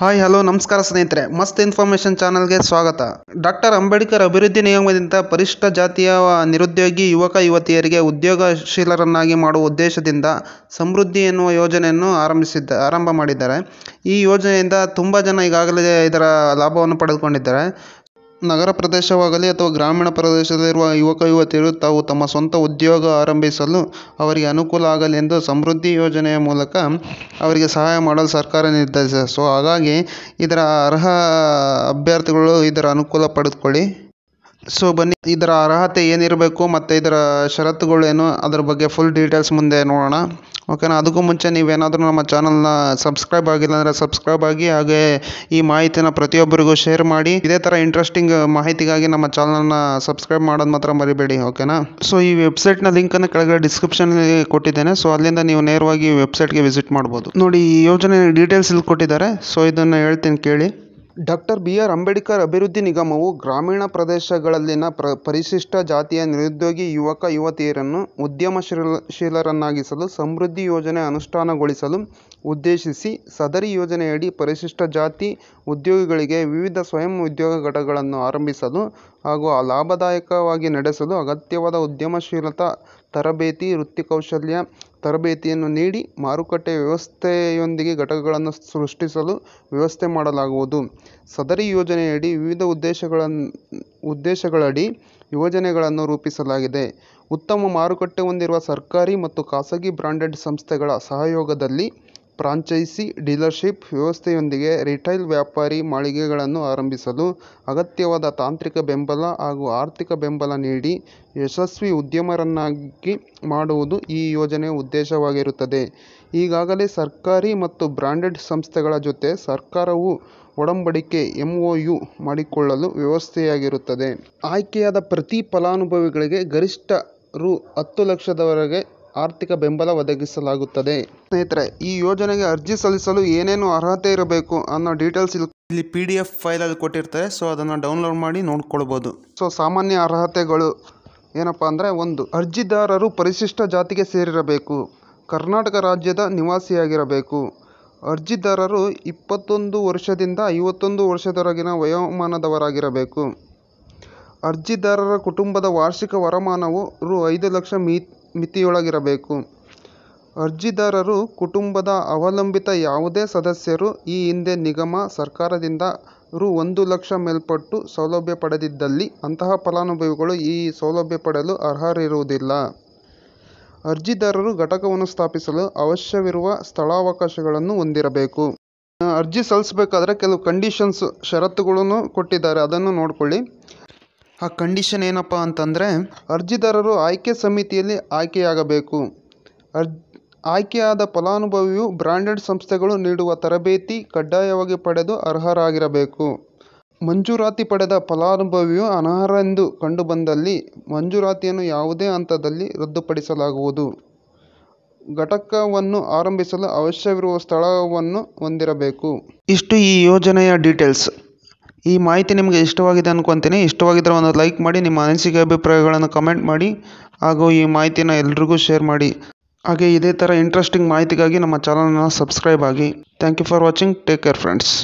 Hi hello ನಮಸ್ಕಾರ ಸ್ನೇಹಿತರೆ ಮಸ್ತ್ ಇನ್ಫಾರ್ಮೇಶನ್ ಚಾನಲ್ಗೆ ಸ್ವಾಗತ ಡಾಕ್ಟರ್ ಅಂಬೇಡ್ಕರ್ ಅಭಿವೃದ್ಧಿ ನಿಯಮದಿಂದ ಪರಿಷ್ಠ ಜಾತಿಯ ನಿರುದ್ಯೋಗಿ ಯುವಕ ಯುವತಿಯರಿಗೆ ಉದ್ಯೋಗಶೀಲರನ್ನಾಗಿ ಮಾಡುವ ಉದ್ದೇಶದಿಂದ ಸಮೃದ್ಧಿ ಎನ್ನುವ ಯೋಜನೆಯನ್ನು ಆರಂಭಿಸಿದ್ದ ಆರಂಭ ಮಾಡಿದ್ದಾರೆ ಈ ಯೋಜನೆಯಿಂದ ತುಂಬ ಜನ ಈಗಾಗಲೇ ಇದರ ಲಾಭವನ್ನು ಪಡೆದುಕೊಂಡಿದ್ದಾರೆ ನಗರ ಪ್ರದೇಶವಾಗಲಿ ಅಥವಾ ಗ್ರಾಮೀಣ ಪ್ರದೇಶದಲ್ಲಿರುವ ಯುವಕ ಯುವತಿಯರು ತಾವು ತಮ್ಮ ಸ್ವಂತ ಉದ್ಯೋಗ ಆರಂಭಿಸಲು ಅವರಿಗೆ ಅನುಕೂಲ ಆಗಲಿ ಎಂದು ಸಮೃದ್ಧಿ ಯೋಜನೆಯ ಮೂಲಕ ಅವರಿಗೆ ಸಹಾಯ ಮಾಡಲು ಸರ್ಕಾರ ನಿರ್ಧರಿಸಿದೆ ಸೊ ಹಾಗಾಗಿ ಇದರ ಅರ್ಹ ಅಭ್ಯರ್ಥಿಗಳು ಇದರ ಅನುಕೂಲ ಪಡೆದುಕೊಳ್ಳಿ ಸೊ ಬನ್ನಿ ಇದರ ಅರ್ಹತೆ ಏನಿರಬೇಕು ಮತ್ತು ಇದರ ಷರತ್ತುಗಳೇನು ಅದ್ರ ಬಗ್ಗೆ ಫುಲ್ ಡೀಟೇಲ್ಸ್ ಮುಂದೆ ನೋಡೋಣ ಓಕೆನಾ ಅದಕ್ಕೂ ಮುಂಚೆ ನೀವೇನಾದರೂ ನಮ್ಮ ಚಾನಲ್ನ ಸಬ್ಸ್ಕ್ರೈಬ್ ಆಗಿಲ್ಲ ಅಂದರೆ ಸಬ್ಸ್ಕ್ರೈಬ್ ಆಗಿ ಹಾಗೆ ಈ ಮಾಹಿತಿನ ಪ್ರತಿಯೊಬ್ಬರಿಗೂ ಶೇರ್ ಮಾಡಿ ಇದೇ ಥರ ಇಂಟ್ರೆಸ್ಟಿಂಗ್ ಮಾಹಿತಿಗಾಗಿ ನಮ್ಮ ಚಾನಲ್ನ ಸಬ್ಸ್ಕ್ರೈಬ್ ಮಾಡೋದು ಮಾತ್ರ ಮರಿಬೇಡಿ ಓಕೆನಾ ಸೊ ಈ ವೆಬ್ಸೈಟ್ನ ಲಿಂಕನ್ನು ಕೆಳಗಡೆ ಡಿಸ್ಕ್ರಿಪ್ಷನಲ್ಲಿ ಕೊಟ್ಟಿದ್ದೇನೆ ಸೊ ಅಲ್ಲಿಂದ ನೀವು ನೇರವಾಗಿ ವೆಬ್ಸೈಟ್ಗೆ ವಿಸಿಟ್ ಮಾಡ್ಬೋದು ನೋಡಿ ಈ ಯೋಜನೆ ಡೀಟೇಲ್ಸ್ ಇಲ್ಲಿ ಕೊಟ್ಟಿದ್ದಾರೆ ಸೊ ಇದನ್ನು ಹೇಳ್ತೀನಿ ಕೇಳಿ ಡಾಕ್ಟರ್ ಬಿ ಆರ್ ಅಂಬೇಡ್ಕರ್ ಅಭಿವೃದ್ಧಿ ನಿಗಮವು ಗ್ರಾಮೀಣ ಪ್ರದೇಶಗಳಲ್ಲಿನ ಪ್ರ ಪರಿಶಿಷ್ಟ ಜಾತಿಯ ನಿರುದ್ಯೋಗಿ ಯುವಕ ಯುವತಿಯರನ್ನು ಉದ್ಯಮಶೀಲ ಶೀಲರನ್ನಾಗಿಸಲು ಸಮೃದ್ಧಿ ಯೋಜನೆ ಅನುಷ್ಠಾನಗೊಳಿಸಲು ಉದ್ದೇಶಿಸಿ ಸದರಿ ಯೋಜನೆಯಡಿ ಪರಿಶಿಷ್ಟ ಜಾತಿ ಉದ್ಯೋಗಿಗಳಿಗೆ ವಿವಿಧ ಸ್ವಯಂ ಉದ್ಯೋಗ ಘಟಕಗಳನ್ನು ಆರಂಭಿಸಲು ಹಾಗೂ ಲಾಭದಾಯಕವಾಗಿ ನಡೆಸಲು ಅಗತ್ಯವಾದ ಉದ್ಯಮಶೀಲತಾ ತರಬೇತಿ ವೃತ್ತಿಕೌಶಲ್ಯ ತರಬೇತಿಯನ್ನು ನೀಡಿ ಮಾರುಕಟ್ಟೆ ವ್ಯವಸ್ಥೆಯೊಂದಿಗೆ ಘಟಕಗಳನ್ನು ಸೃಷ್ಟಿಸಲು ವ್ಯವಸ್ಥೆ ಮಾಡಲಾಗುವುದು ಸದರಿ ಯೋಜನೆಯಡಿ ವಿವಿಧ ಉದ್ದೇಶಗಳ ಉದ್ದೇಶಗಳಡಿ ಯೋಜನೆಗಳನ್ನು ರೂಪಿಸಲಾಗಿದೆ ಉತ್ತಮ ಮಾರುಕಟ್ಟೆ ಹೊಂದಿರುವ ಸರ್ಕಾರಿ ಮತ್ತು ಖಾಸಗಿ ಬ್ರಾಂಡೆಡ್ ಸಂಸ್ಥೆಗಳ ಸಹಯೋಗದಲ್ಲಿ ಫ್ರಾಂಚೈಸಿ ಡೀಲರ್ಶಿಪ್ ವ್ಯವಸ್ಥೆಯೊಂದಿಗೆ ರಿಟೈಲ್ ವ್ಯಾಪಾರಿ ಮಳಿಗೆಗಳನ್ನು ಆರಂಭಿಸಲು ಅಗತ್ಯವಾದ ತಾಂತ್ರಿಕ ಬೆಂಬಲ ಹಾಗೂ ಆರ್ಥಿಕ ಬೆಂಬಲ ನೀಡಿ ಯಶಸ್ವಿ ಉದ್ಯಮರನ್ನಾಗಿ ಮಾಡುವುದು ಈ ಯೋಜನೆಯ ಉದ್ದೇಶವಾಗಿರುತ್ತದೆ. ಈಗಾಗಲೇ ಸರ್ಕಾರಿ ಮತ್ತು ಬ್ರಾಂಡೆಡ್ ಸಂಸ್ಥೆಗಳ ಜೊತೆ ಸರ್ಕಾರವು ಒಡಂಬಡಿಕೆ ಯು ಮಾಡಿಕೊಳ್ಳಲು ವ್ಯವಸ್ಥೆಯಾಗಿರುತ್ತದೆ. ಆಯ್ಕೆಯಾದ ಪ್ರತಿ ಫಲಾನುಭವಿಗಳಿಗೆ ಗರಿಷ್ಠ ರು ಹತ್ತು ಲಕ್ಷದವರೆಗೆ ಆರ್ಥಿಕ ಬೆಂಬಲ ಒದಗಿಸಲಾಗುತ್ತದೆ ಸ್ನೇಹಿತರೆ ಈ ಯೋಜನೆಗೆ ಅರ್ಜಿ ಸಲ್ಲಿಸಲು ಏನೇನು ಅರ್ಹತೆ ಇರಬೇಕು ಅನ್ನೋ ಡೀಟೇಲ್ಸ್ ಇಲ್ಲಿ ಇಲ್ಲಿ ಪಿ ಡಿ ಎಫ್ ಫೈಲಲ್ಲಿ ಕೊಟ್ಟಿರ್ತಾರೆ ಸೊ ಅದನ್ನು ಡೌನ್ಲೋಡ್ ಮಾಡಿ ನೋಡ್ಕೊಳ್ಬೋದು ಸೊ ಸಾಮಾನ್ಯ ಅರ್ಹತೆಗಳು ಏನಪ್ಪ ಅಂದರೆ ಒಂದು ಅರ್ಜಿದಾರರು ಪರಿಶಿಷ್ಟ ಜಾತಿಗೆ ಸೇರಿರಬೇಕು ಕರ್ನಾಟಕ ರಾಜ್ಯದ ನಿವಾಸಿಯಾಗಿರಬೇಕು ಅರ್ಜಿದಾರರು ಇಪ್ಪತ್ತೊಂದು ವರ್ಷದಿಂದ ಐವತ್ತೊಂದು ವರ್ಷದೊಳಗಿನ ವಯೋಮಾನದವರಾಗಿರಬೇಕು ಅರ್ಜಿದಾರರ ಕುಟುಂಬದ ವಾರ್ಷಿಕ ವರಮಾನವು ರು ಐದು ಲಕ್ಷ ಮೀ ಮಿತಿಯೊಳಗಿರಬೇಕು ಅರ್ಜಿದಾರರು ಕುಟುಂಬದ ಅವಲಂಬಿತ ಯಾವುದೇ ಸದಸ್ಯರು ಈ ಹಿಂದೆ ನಿಗಮ ಸರ್ಕಾರದಿಂದ ರು ಒಂದು ಲಕ್ಷ ಮೇಲ್ಪಟ್ಟು ಸೌಲಭ್ಯ ಪಡೆದಿದ್ದಲ್ಲಿ ಅಂತಹ ಫಲಾನುಭವಿಗಳು ಈ ಸೌಲಭ್ಯ ಪಡೆಯಲು ಅರ್ಹರಿರುವುದಿಲ್ಲ. ಅರ್ಜಿದಾರರು ಘಟಕವನ್ನು ಸ್ಥಾಪಿಸಲು ಅವಶ್ಯವಿರುವ ಸ್ಥಳಾವಕಾಶಗಳನ್ನು ಹೊಂದಿರಬೇಕು. ಅರ್ಜಿ ಸಲ್ಲಿಸಬೇಕಾದ್ರೆ ಕೆಲವು ಕಂಡೀಷನ್ಸ್ ಷರತ್ತುಗಳನ್ನು ಕೊಟ್ಟಿದ್ದಾರೆ ಅದನ್ನು ನೋಡಿಕೊಳ್ಳಿ ಆ ಕಂಡೀಷನ್ ಏನಪ್ಪ ಅಂತಂದರೆ ಅರ್ಜಿದಾರರು ಆಯ್ಕೆ ಸಮಿತಿಯಲ್ಲಿ ಆಯ್ಕೆಯಾಗಬೇಕು ಅರ್ ಆಯ್ಕೆಯಾದ ಫಲಾನುಭವಿಯು ಬ್ರಾಂಡೆಡ್ ಸಂಸ್ಥೆಗಳು ನೀಡುವ ತರಬೇತಿ ಕಡ್ಡಾಯವಾಗಿ ಪಡೆದು ಅರ್ಹರಾಗಿರಬೇಕು ಮಂಜೂರಾತಿ ಪಡೆದ ಫಲಾನುಭವಿಯು ಅನರ್ಹರೆಂದು ಕಂಡುಬಂದಲ್ಲಿ ಮಂಜೂರಾತಿಯನ್ನು ಯಾವುದೇ ಹಂತದಲ್ಲಿ ರದ್ದುಪಡಿಸಲಾಗುವುದು ಘಟಕವನ್ನು ಆರಂಭಿಸಲು ಅವಶ್ಯವಿರುವ ಸ್ಥಳವನ್ನು ಹೊಂದಿರಬೇಕು ಇಷ್ಟು ಈ ಯೋಜನೆಯ ಡೀಟೇಲ್ಸ್ ಈ ಮಾಹಿತಿ ನಿಮಗೆ ಇಷ್ಟವಾಗಿದೆ ಅಂದ್ಕೊಂತೀನಿ ಇಷ್ಟವಾಗಿದ್ದರೆ ಒಂದು ಲೈಕ್ ಮಾಡಿ ನಿಮ್ಮ ಅನಿಸಿಕೆ ಅಭಿಪ್ರಾಯಗಳನ್ನು ಕಮೆಂಟ್ ಮಾಡಿ ಹಾಗೂ ಈ ಮಾಹಿತಿನ ಎಲ್ರಿಗೂ ಶೇರ್ ಮಾಡಿ ಹಾಗೆ ಇದೇ ಥರ ಇಂಟ್ರೆಸ್ಟಿಂಗ್ ಮಾಹಿತಿಗಾಗಿ ನಮ್ಮ ಚಾನಲ್ನ ಸಬ್ಸ್ಕ್ರೈಬ್ ಆಗಿ thank you for watching take care friends